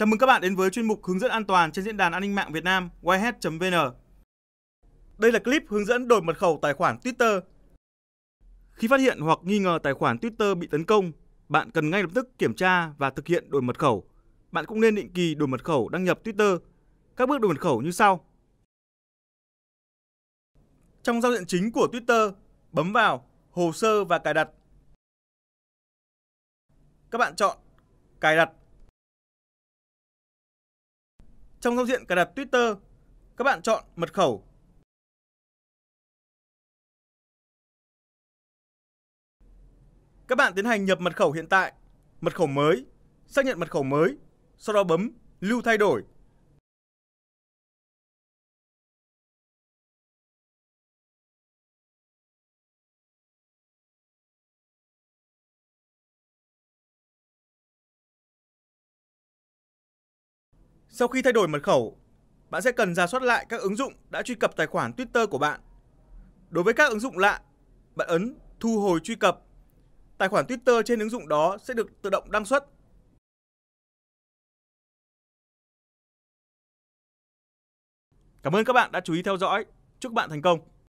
Chào mừng các bạn đến với chuyên mục hướng dẫn an toàn trên diễn đàn an ninh mạng Việt Nam wirehead.vn. Đây là clip hướng dẫn đổi mật khẩu tài khoản Twitter. Khi phát hiện hoặc nghi ngờ tài khoản Twitter bị tấn công, bạn cần ngay lập tức kiểm tra và thực hiện đổi mật khẩu. Bạn cũng nên định kỳ đổi mật khẩu đăng nhập Twitter. Các bước đổi mật khẩu như sau. Trong giao diện chính của Twitter, bấm vào Hồ sơ và cài đặt. Các bạn chọn Cài đặt trong giao diện cài đặt Twitter, các bạn chọn mật khẩu. Các bạn tiến hành nhập mật khẩu hiện tại, mật khẩu mới, xác nhận mật khẩu mới, sau đó bấm lưu thay đổi Sau khi thay đổi mật khẩu, bạn sẽ cần ra soát lại các ứng dụng đã truy cập tài khoản Twitter của bạn. Đối với các ứng dụng lạ, bạn ấn thu hồi truy cập. Tài khoản Twitter trên ứng dụng đó sẽ được tự động đăng xuất. Cảm ơn các bạn đã chú ý theo dõi. Chúc bạn thành công!